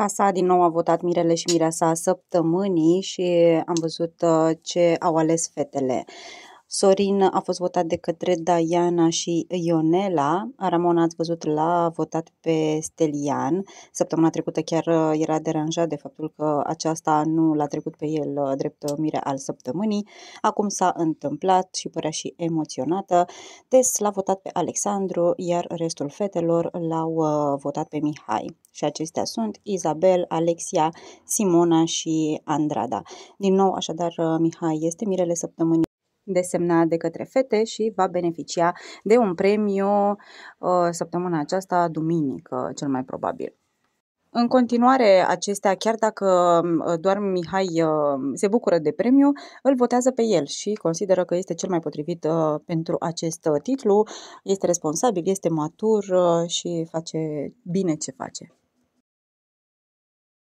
Casa din nou a votat Mirele și Mireasa săptămânii și am văzut uh, ce au ales fetele. Sorin a fost votat de către Diana și Ionela. Ramon ați văzut l-a votat pe Stelian. Săptămâna trecută chiar uh, era deranjat de faptul că aceasta nu l-a trecut pe el uh, drept uh, mire al săptămânii. Acum s-a întâmplat și părea și emoționată. Des l-a votat pe Alexandru, iar restul fetelor l-au votat pe Mihai. Și acestea sunt Isabel, Alexia, Simona și Andrada. Din nou, așadar, Mihai este mirele săptămânii desemnat de către fete și va beneficia de un premiu uh, săptămâna aceasta, duminică, cel mai probabil. În continuare, acestea, chiar dacă uh, doar Mihai uh, se bucură de premiu, îl votează pe el și consideră că este cel mai potrivit pentru acest titlu. Este responsabil, este matur și face bine ce face.